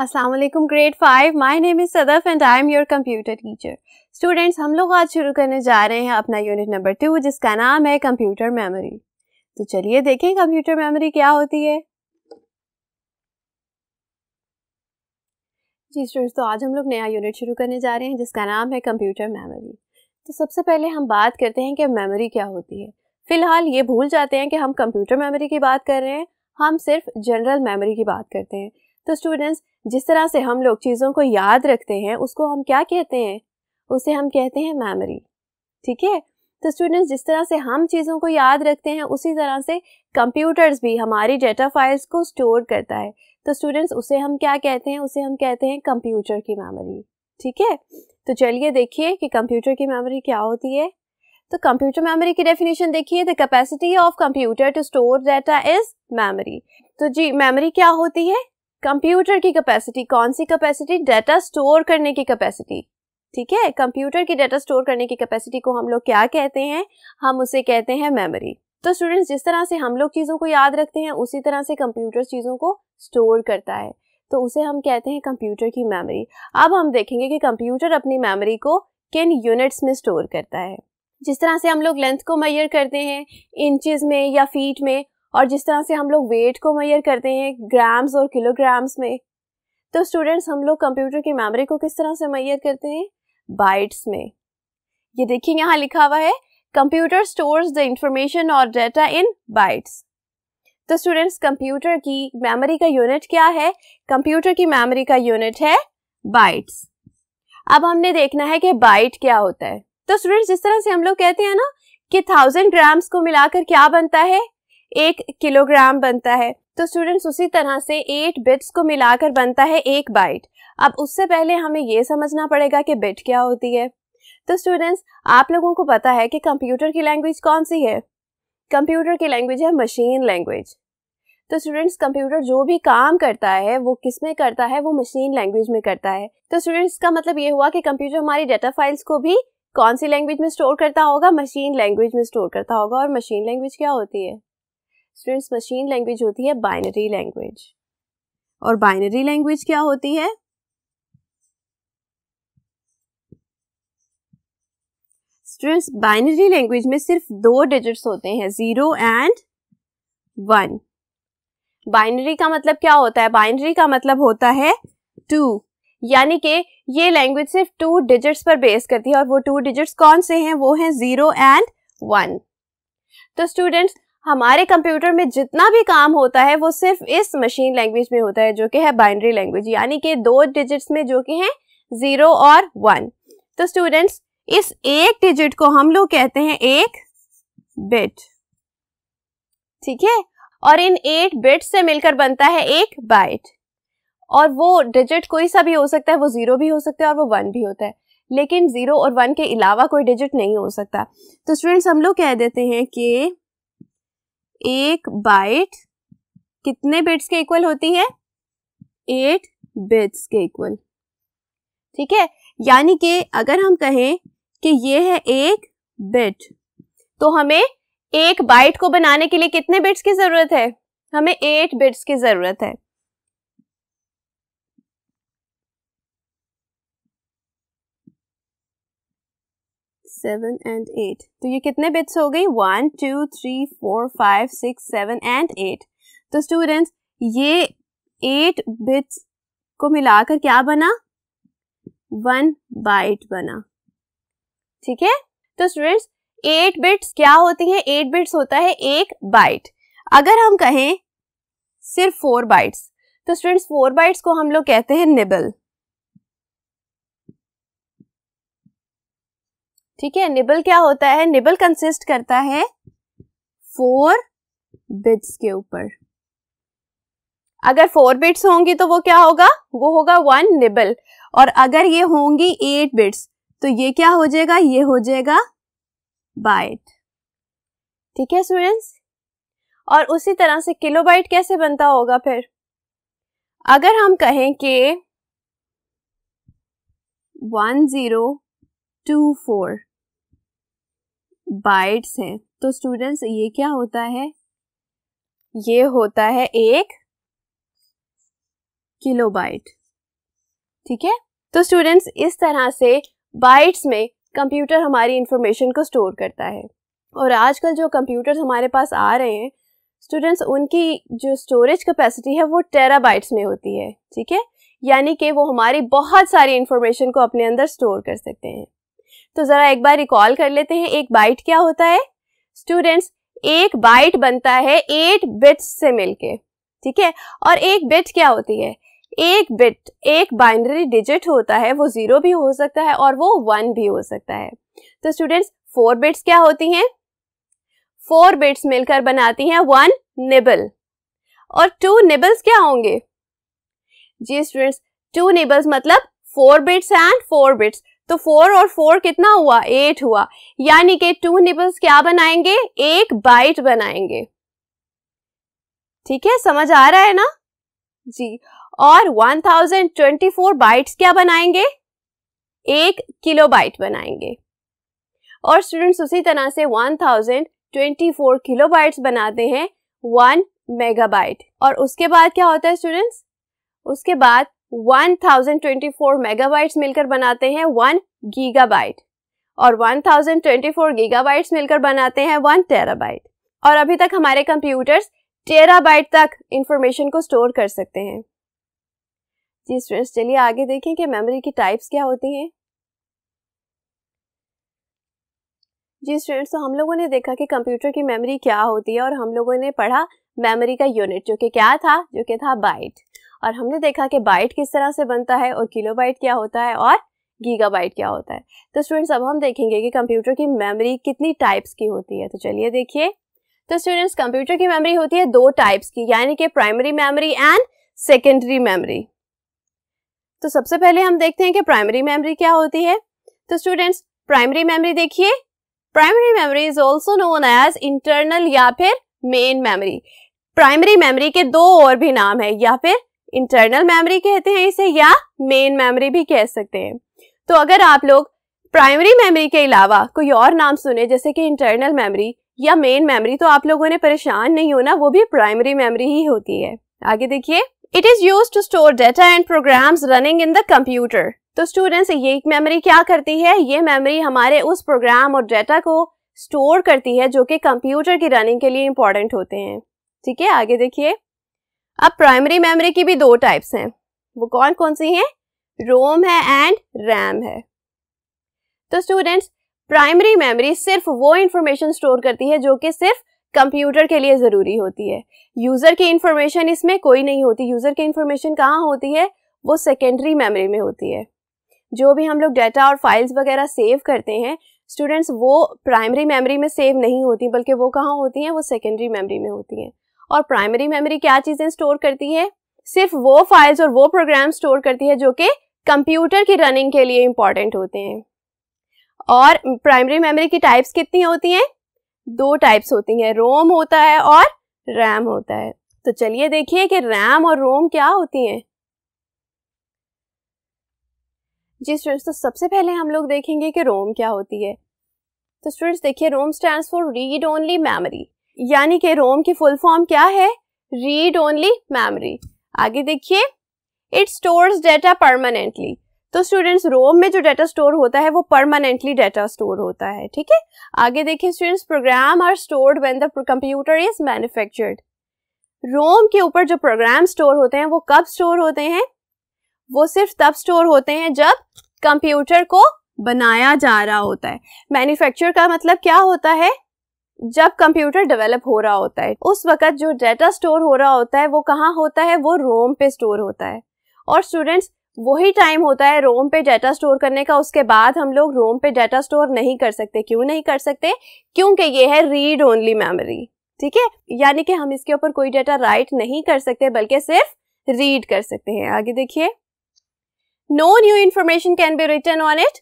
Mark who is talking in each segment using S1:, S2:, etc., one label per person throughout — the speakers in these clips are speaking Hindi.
S1: Aslam grade five my name is Sadaf and I am your computer teacher students हम लोग आज शुरू करने जा रहे हैं अपना यूनिट नंबर टू जिसका नाम है कंप्यूटर मेमोरी तो चलिए देखें कंप्यूटर मेमोरी क्या होती है जी स्टूडेंट्स तो आज हम लोग नया यूनिट शुरू करने जा रहे हैं जिसका नाम है कंप्यूटर मेमोरी तो सबसे पहले हम बात करते हैं कि मेमोरी क्या होती है फ़िलहाल ये भूल जाते हैं कि हम कंप्यूटर मेमोरी की बात कर रहे हैं हम सिर्फ जनरल मेमोरी की बात करते हैं तो स्टूडेंट्स जिस तरह से हम लोग चीज़ों को याद रखते हैं उसको हम क्या कहते हैं उसे हम कहते हैं मेमोरी ठीक है तो स्टूडेंट्स जिस तरह से हम चीज़ों को याद रखते हैं उसी तरह से कंप्यूटर्स भी हमारी डेटा फाइल्स को स्टोर करता है तो स्टूडेंट्स उसे हम क्या कहते हैं उसे हम कहते हैं कंप्यूटर की मेमोरी ठीक है तो चलिए देखिए कि कंप्यूटर की मेमोरी क्या होती है तो कंप्यूटर मेमोरी की डेफिनेशन देखिए the capacity of computer to store data is memory तो जी मेमोरी क्या होती है कंप्यूटर की कैपेसिटी कौन सी कैपेसिटी डाटा स्टोर करने की कैपेसिटी ठीक है कंप्यूटर की डाटा स्टोर करने की कैपेसिटी को हम लोग क्या कहते हैं हम उसे कहते हैं मेमोरी तो स्टूडेंट्स जिस तरह से हम लोग चीज़ों को याद रखते हैं उसी तरह से कंप्यूटर चीज़ों को स्टोर करता है तो उसे हम कहते हैं कंप्यूटर की मेमोरी अब हम देखेंगे कि कंप्यूटर अपनी मेमोरी को किन यूनिट्स में स्टोर करता है जिस तरह से हम लोग लेंथ को मैयर करते हैं इंचज में या फीट में और जिस तरह से हम लोग वेट को मैयर करते हैं ग्राम्स और किलोग्राम्स में तो स्टूडेंट्स हम लोग कंप्यूटर की मेमोरी को किस तरह से मैयर करते हैं बाइट्स में ये देखिए यहाँ लिखा हुआ है कंप्यूटर स्टोर्स द इंफॉर्मेशन और डेटा इन बाइट्स तो स्टूडेंट्स कंप्यूटर की मेमोरी का यूनिट क्या है कंप्यूटर की मेमोरी का यूनिट है बाइट्स अब हमने देखना है कि बाइट क्या होता है तो स्टूडेंट्स जिस तरह से हम लोग कहते हैं ना कि थाउजेंड ग्राम्स को मिलाकर क्या बनता है एक किलोग्राम बनता है तो स्टूडेंट्स उसी तरह से एट बिट्स को मिलाकर बनता है एक बाइट अब उससे पहले हमें ये समझना पड़ेगा कि बिट क्या होती है तो स्टूडेंट्स आप लोगों को पता है कि कंप्यूटर की लैंग्वेज कौन सी है कंप्यूटर की लैंग्वेज है मशीन लैंग्वेज तो स्टूडेंट्स कंप्यूटर जो भी काम करता है वो किस में करता है वो मशीन लैंग्वेज में करता है तो स्टूडेंट्स का मतलब ये हुआ कि कंप्यूटर हमारी डेटा फाइल्स को भी कौन सी लैंग्वेज में स्टोर करता होगा मशीन लैंग्वेज में स्टोर करता होगा और मशीन लैंग्वेज क्या होती है स्टूडेंट्स मशीन लैंग्वेज होती है बाइनरी लैंग्वेज और बाइनरी लैंग्वेज क्या होती है स्टूडेंट्स बाइनरी लैंग्वेज में सिर्फ दो डिजिट्स होते हैं जीरो एंड वन बाइनरी का मतलब क्या होता है बाइनरी का मतलब होता है टू यानी कि ये लैंग्वेज सिर्फ टू डिजिट्स पर बेस करती है और वो टू डिजिट्स कौन से हैं वो हैं जीरो एंड वन तो स्टूडेंट्स हमारे कंप्यूटर में जितना भी काम होता है वो सिर्फ इस मशीन लैंग्वेज में होता है जो कि है बाइनरी लैंग्वेज यानी कि दो डिजिट्स में जो कि हैं ज़ीरो और वन तो स्टूडेंट्स इस एक डिजिट को हम लोग कहते हैं एक बिट ठीक है और इन एट बिट से मिलकर बनता है एक बाइट और वो डिजिट कोई सा भी हो सकता है वो ज़ीरो भी हो सकता है और वो वन भी होता है लेकिन ज़ीरो और वन के अलावा कोई डिजिट नहीं हो सकता तो स्टूडेंट्स हम लोग कह देते हैं कि एक बाइट कितने बिट्स के इक्वल होती है एट बिट्स के इक्वल ठीक है यानी कि अगर हम कहें कि ये है एक बिट तो हमें एक बाइट को बनाने के लिए कितने बिट्स की जरूरत है हमें एट बिट्स की जरूरत है सेवन एंड एट तो ये कितने बिट्स हो गई one two three four five six seven and eight तो स्टूडेंट्स ये एट बिट्स को मिलाकर क्या बना वन बाइट बना ठीक है तो स्टूडेंट्स एट बिट्स क्या होती है एट बिट्स होता है एक बाइट अगर हम कहें सिर्फ फोर बाइट्स तो स्टूडेंट्स फोर बाइट्स को हम लोग कहते हैं निबल ठीक है निबल क्या होता है निबल कंसिस्ट करता है फोर बिट्स के ऊपर अगर फोर बिट्स होंगी तो वो क्या होगा वो होगा वन निबल और अगर ये होंगी एट बिट्स तो ये क्या हो जाएगा ये हो जाएगा बाइट ठीक है स्टूडेंट्स और उसी तरह से किलोबाइट कैसे बनता होगा फिर अगर हम कहें कि one zero two four bytes हैं तो स्टूडेंट्स ये क्या होता है ये होता है एक किलोबाइट ठीक है तो स्टूडेंट्स इस तरह से बाइट्स में कंप्यूटर हमारी इंफॉर्मेशन को स्टोर करता है और आजकल जो कंप्यूटर्स हमारे पास आ रहे हैं स्टूडेंट्स उनकी जो स्टोरेज कैपेसिटी है वो टेराबाइट्स में होती है ठीक है यानी कि वो हमारी बहुत सारी इंफॉर्मेशन को अपने अंदर स्टोर कर सकते हैं तो ज़रा एक बार रिकॉल कर लेते हैं एक बाइट क्या होता है स्टूडेंट्स एक बाइट बनता है एट बिट्स से मिलके ठीक है और एक बिट क्या होती है एक बिट एक बाइनरी डिजिट होता है वो ज़ीरो भी हो सकता है और वो वन भी हो सकता है तो स्टूडेंट्स फोर बिट्स क्या होती हैं फोर बिट्स मिलकर बनाती हैं वन निबल और टू निबल्स क्या होंगे जी स्टूडेंट्स टू निबल्स मतलब four bits and four bits तो फोर और फोर कितना हुआ एट हुआ यानी कि टू निबल्स क्या बनाएंगे एक बाइट बनाएंगे ठीक है समझ आ रहा है ना जी और 1024 बाइट्स क्या बनाएंगे एक किलो बाइट बनाएंगे और स्टूडेंट्स उसी तरह से 1024 किलो बाइट्स बनाते हैं वन मेगाबाइट और उसके बाद क्या होता है स्टूडेंट्स उसके बाद 1024 मेगाबाइट्स मिलकर बनाते हैं वन गीगाबाइट और 1024 गीगाबाइट्स मिलकर बनाते हैं वन टेराबाइट और अभी तक हमारे कंप्यूटर्स टेराबाइट तक इंफॉर्मेशन को स्टोर कर सकते हैं जी स्टूडेंट्स चलिए आगे देखें कि मेमोरी की टाइप्स क्या होती हैं जी स्टूडेंट्स तो हम लोगों ने देखा कि कंप्यूटर की मेमोरी क्या होती है और हम लोगों ने पढ़ा मेमोरी का यूनिट जो कि क्या था जो कि था बाइट और हमने देखा कि बाइट किस तरह से बनता है और किलोबाइट क्या होता है और गीगाबाइट क्या होता है तो स्टूडेंट्स अब हम देखेंगे कि कंप्यूटर की मेमोरी कितनी टाइप्स की होती है तो चलिए देखिए तो स्टूडेंट्स कंप्यूटर की मेमोरी होती है दो टाइप्स की यानी कि primary memory and secondary memory तो सबसे पहले हम देखते हैं कि प्राइमरी मेमोरी क्या होती है तो स्टूडेंट्स प्राइमरी मेमोरी देखिए primary memory is also known as internal या फिर मेन मेमोरी प्राइमरी मेमोरी के दो और भी नाम है या फिर इंटरनल मेमोरी कहते हैं इसे या मेन मेमोरी भी कह सकते हैं तो अगर आप लोग प्राइमरी मेमोरी के अलावा कोई और नाम सुने जैसे कि इंटरनल मेमोरी या मेन मेमोरी तो आप लोगों ने परेशान नहीं होना वो भी प्राइमरी मेमोरी ही होती है आगे देखिए it is use to store data and program running in the computer तो स्टूडेंट्स ये मेमोरी क्या करती है ये मेमोरी हमारे उस प्रोग्राम और डेटा को स्टोर करती है जो कि कंप्यूटर की रनिंग के लिए इंपॉर्टेंट होते हैं ठीक है आगे देखिए अब प्राइमरी मेमोरी की भी दो टाइप्स हैं वो कौन कौन सी हैं रोम है एंड रैम है तो स्टूडेंट्स प्राइमरी मेमोरी सिर्फ वो इंफॉर्मेशन स्टोर करती है जो कि सिर्फ कंप्यूटर के लिए ज़रूरी होती है यूज़र की इन्फॉर्मेशन इसमें कोई नहीं होती यूज़र की इंफॉर्मेशन कहाँ होती है वो सेकेंडरी मेमोरी में होती है जो भी हम लोग डाटा और फाइल्स वगैरह सेव करते हैं स्टूडेंट्स वो प्राइमरी मेमोरी में सेव नहीं होती बल्कि वो कहाँ होती हैं वो सेकेंडरी मेमोरी में होती हैं और प्राइमरी मेमोरी क्या चीजें स्टोर करती है सिर्फ वो फाइल्स और वो प्रोग्राम स्टोर करती है जो कि कंप्यूटर की रनिंग के लिए इंपॉर्टेंट होते हैं और प्राइमरी मेमोरी की टाइप्स कितनी होती हैं दो टाइप्स होती हैं रोम होता है और रैम होता है तो चलिए देखिए कि रैम और रोम क्या होती हैं जी स्टूडेंट्स तो सबसे पहले हम लोग देखेंगे कि रोम क्या होती है तो स्टूडेंट्स देखिए ROM stand for read only memory यानी कि रोम की फुल फॉर्म क्या है रीड ओनली मेमोरी आगे देखिए इट स्टोर्स डेटा परमानेंटली तो स्टूडेंट्स रोम में जो डेटा स्टोर होता है वो परमानेंटली डेटा स्टोर होता है ठीक है आगे देखिए students program are stored when the computer is manufactured ROM के ऊपर जो प्रोग्राम स्टोर होते हैं वो कब स्टोर होते हैं वो सिर्फ तब स्टोर होते हैं जब कंप्यूटर को बनाया जा रहा होता है मैन्युफैक्चर का मतलब क्या होता है जब कंप्यूटर डेवलप हो रहा होता है उस वक्त जो डेटा स्टोर हो रहा होता है वो कहाँ होता है वो रोम पे स्टोर होता है और स्टूडेंट्स वही टाइम होता है रोम पे डेटा स्टोर करने का उसके बाद हम लोग रोम पे डाटा स्टोर नहीं कर सकते क्यों नहीं कर सकते क्योंकि ये है रीड ओनली मेमोरी ठीक है यानी कि हम इसके ऊपर कोई डेटा राइट नहीं कर सकते बल्कि सिर्फ रीड कर सकते हैं आगे देखिए no new information can be written on it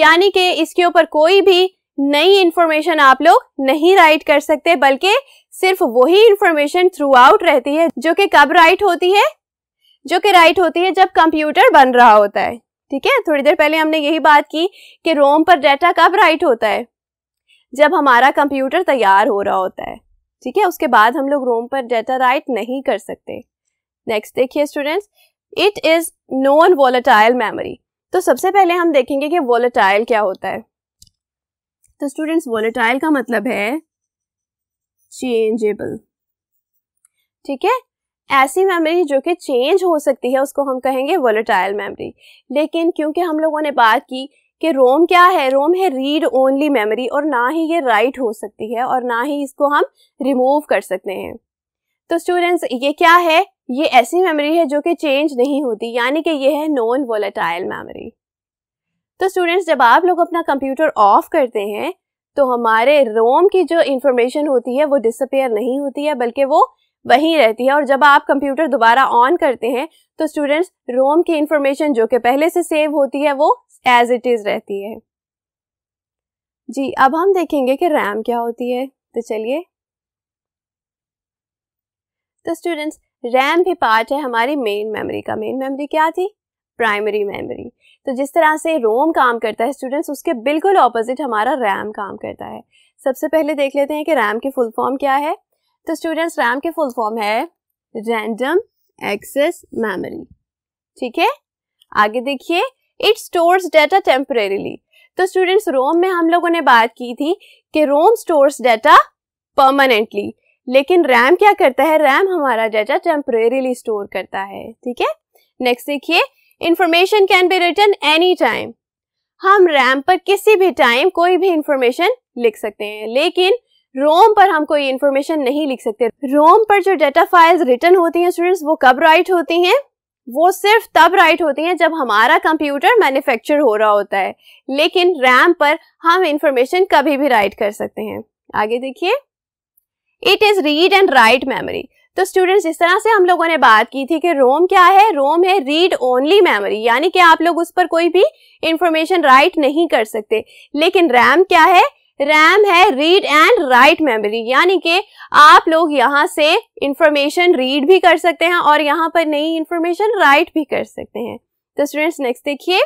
S1: यानी कि इसके ऊपर कोई भी नई इंफॉर्मेशन आप लोग नहीं राइट कर सकते बल्कि सिर्फ वही इंफॉर्मेशन थ्रू आउट रहती है जो कि कब राइट होती है जो कि राइट होती है जब कंप्यूटर बन रहा होता है ठीक है थोड़ी देर पहले हमने यही बात की कि रोम पर डाटा कब राइट होता है जब हमारा कंप्यूटर तैयार हो रहा होता है ठीक है उसके बाद हम लोग रोम पर डाटा राइट नहीं कर सकते नेक्स्ट देखिए students it is non volatile memory तो सबसे पहले हम देखेंगे कि वॉलेटाइल क्या होता है तो स्टूडेंट्स वोलेटाइल का मतलब है चेंजेबल ठीक है ऐसी मेमोरी जो कि चेंज हो सकती है उसको हम कहेंगे वोलेटाइल मेमोरी लेकिन क्योंकि हम लोगों ने बात की कि रोम क्या है रोम है रीड ओनली मेमोरी और ना ही ये राइट हो सकती है और ना ही इसको हम रिमूव कर सकते हैं तो स्टूडेंट्स ये क्या है ये ऐसी मेमोरी है जो कि चेंज नहीं होती यानी कि ये है नॉन वोलेटाइल मेमोरी तो स्टूडेंट्स जब आप लोग अपना कंप्यूटर ऑफ करते हैं तो हमारे रोम की जो इंफॉर्मेशन होती है वो डिसअपेयर नहीं होती है बल्कि वो वहीं रहती है और जब आप कंप्यूटर दोबारा ऑन करते हैं तो स्टूडेंट्स रोम की इंफॉर्मेशन जो कि पहले से सेव होती है वो एज इट इज़ रहती है जी अब हम देखेंगे कि रैम क्या होती है तो चलिए तो स्टूडेंट्स रैम भी पार्ट है हमारी मेन मेमोरी का मेन मेमोरी क्या थी प्राइमरी मेमोरी तो जिस तरह से रोम काम करता है स्टूडेंट्स उसके बिल्कुल ऑपोजिट हमारा रैम काम करता है सबसे पहले देख लेते हैं कि रैम की फुल फॉर्म क्या है तो स्टूडेंट्स रैम की फुल फॉर्म है रैंडम एक्सेस मेमोरी ठीक है आगे देखिए इट स्टोर्स डेटा टेम्परेली तो स्टूडेंट्स रोम में हम लोगों ने बात की थी कि रोम स्टोर्स डेटा परमानेंटली लेकिन रैम क्या करता है रैम हमारा डेटा टेम्परेली स्टोर करता है ठीक है नेक्स्ट देखिए information can be written any time हम रैम पर किसी भी टाइम कोई भी इंफॉर्मेशन लिख सकते हैं लेकिन रोम पर हम कोई इंफॉर्मेशन नहीं लिख सकते रोम पर जो डेटा फाइल्स रिटर्न होती हैं स्टूडेंट्स वो कब राइट होती हैं वो सिर्फ तब राइट होती हैं जब हमारा कंप्यूटर मैन्युफैक्चर हो रहा होता है लेकिन रैम पर हम इंफॉर्मेशन कभी भी राइट कर सकते हैं आगे देखिए it is read and write memory तो स्टूडेंट्स इस तरह से हम लोगों ने बात की थी कि रोम क्या है रोम है रीड ओनली मेमोरी यानी कि आप लोग उस पर कोई भी इंफॉर्मेशन राइट नहीं कर सकते लेकिन रैम क्या है रैम है रीड एंड राइट मेमोरी यानी कि आप लोग यहाँ से इंफॉर्मेशन रीड भी कर सकते हैं और यहाँ पर नई इंफॉर्मेशन राइट भी कर सकते हैं तो स्टूडेंट्स नेक्स्ट देखिए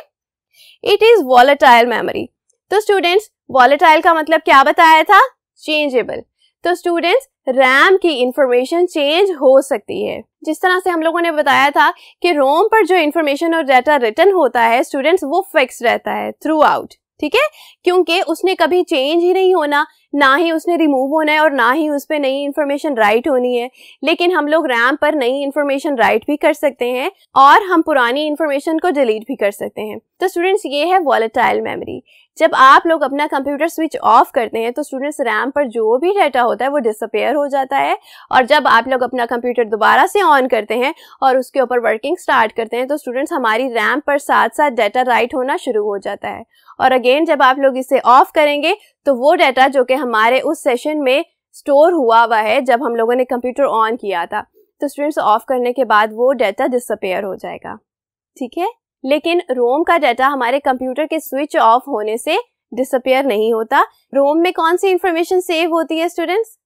S1: इट इज वॉलेटाइल मेमोरी तो स्टूडेंट्स वॉलेटाइल का मतलब क्या बताया था चेंजेबल तो स्टूडेंट्स रैम की इंफॉर्मेशन चेंज हो सकती है जिस तरह से हम लोगों ने बताया था कि रोम पर जो इंफॉर्मेशन और डाटा रिटर्न होता है स्टूडेंट्स वो फिक्स रहता है थ्रू आउट ठीक है क्योंकि उसने कभी चेंज ही नहीं होना ना ही उसने रिमूव होना है और ना ही उस पर नई इन्फॉर्मेशन राइट होनी है लेकिन हम लोग रैम पर नई इन्फॉर्मेशन राइट भी कर सकते हैं और हम पुरानी इन्फॉर्मेशन को डिलीट भी कर सकते हैं तो स्टूडेंट्स ये है वॉलेटाइल मेमोरी जब आप लोग अपना कंप्यूटर स्विच ऑफ करते हैं तो स्टूडेंट्स रैम पर जो भी डाटा होता है वो डिसअपेयर हो जाता है और जब आप लोग अपना कंप्यूटर दोबारा से ऑन करते हैं और उसके ऊपर वर्किंग स्टार्ट करते हैं तो स्टूडेंट्स हमारी रैम पर साथ साथ डाटा राइट होना शुरू हो जाता है और अगेन जब आप लोग इसे ऑफ करेंगे तो वो डाटा जो कि हमारे उस सेशन में स्टोर हुआ हुआ है जब हम लोगों ने कंप्यूटर ऑन किया था तो स्टूडेंट्स ऑफ करने के बाद वो डाटा डिसअपेयर हो जाएगा ठीक है लेकिन रोम का डाटा हमारे कंप्यूटर के स्विच ऑफ होने से डिसअपियर नहीं होता रोम में कौन सी इंफॉर्मेशन सेव होती है स्टूडेंट्स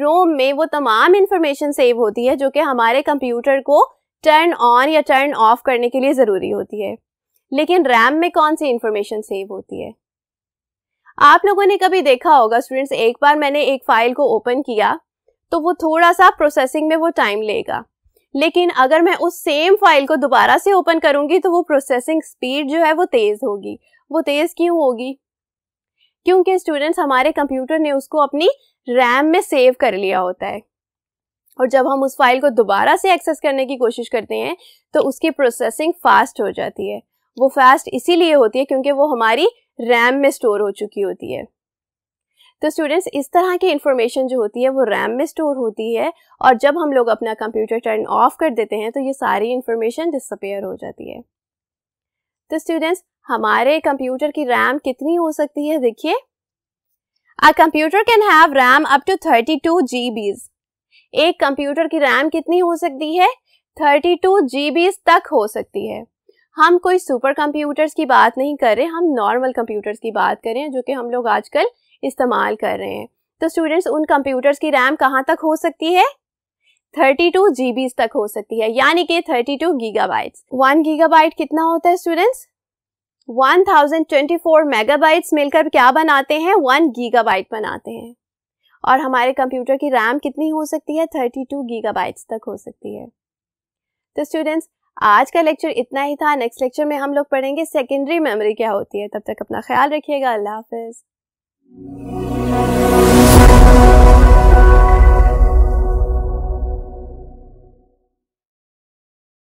S1: रोम में वो तमाम इंफॉर्मेशन सेव होती है जो कि हमारे कंप्यूटर को टर्न ऑन या टर्न ऑफ करने के लिए ज़रूरी होती है लेकिन रैम में कौन सी इंफॉर्मेशन सेव होती है आप लोगों ने कभी देखा होगा स्टूडेंट्स एक बार मैंने एक फाइल को ओपन किया तो वो थोड़ा सा प्रोसेसिंग में वो टाइम लेगा लेकिन अगर मैं उस सेम फाइल को दोबारा से ओपन करूंगी तो वो प्रोसेसिंग स्पीड जो है वो तेज़ होगी वो तेज़ क्यों होगी क्योंकि स्टूडेंट्स हमारे कंप्यूटर ने उसको अपनी रैम में सेव कर लिया होता है और जब हम उस फाइल को दोबारा से एक्सेस करने की कोशिश करते हैं तो उसकी प्रोसेसिंग फास्ट हो जाती है वो फास्ट इसीलिए होती है क्योंकि वो हमारी रैम में स्टोर हो चुकी होती है तो स्टूडेंट्स इस तरह की इन्फॉर्मेशन जो होती है वो रैम में स्टोर होती है और जब हम लोग अपना कंप्यूटर टर्न ऑफ कर देते हैं तो ये सारी इन्फॉर्मेशन डिसअपेयर हो जाती है तो स्टूडेंट्स हमारे कंप्यूटर की रैम कितनी हो सकती है देखिए a computer can have RAM up to thirty two GBs एक कंप्यूटर की रैम कितनी हो सकती है थर्टी टू जी बीज तक हो सकती है हम कोई सुपर कंप्यूटर्स की बात नहीं कर रहे हम नॉर्मल कंप्यूटर्स की बात कर रहे हैं जो कि हम लोग आजकल इस्तेमाल कर रहे हैं तो स्टूडेंट्स उन कंप्यूटर्स की रैम कहाँ तक हो सकती है 32 जीबी तक हो सकती है यानी कि 32 गीगाबाइट्स वन गीगाबाइट कितना होता है स्टूडेंट्स 1024 मेगाबाइट्स मिलकर क्या बनाते हैं वन गीगाबाइट बनाते हैं और हमारे कंप्यूटर की रैम कितनी हो सकती है 32 गीगाबाइट्स तक हो सकती है तो स्टूडेंट्स आज का लेक्चर इतना ही था नेक्स्ट लेक्चर में हम लोग पढ़ेंगे सेकेंडरी मेमोरी क्या होती है तब तक अपना ख्याल रखिएगा अल्लाह हाफिज़ Música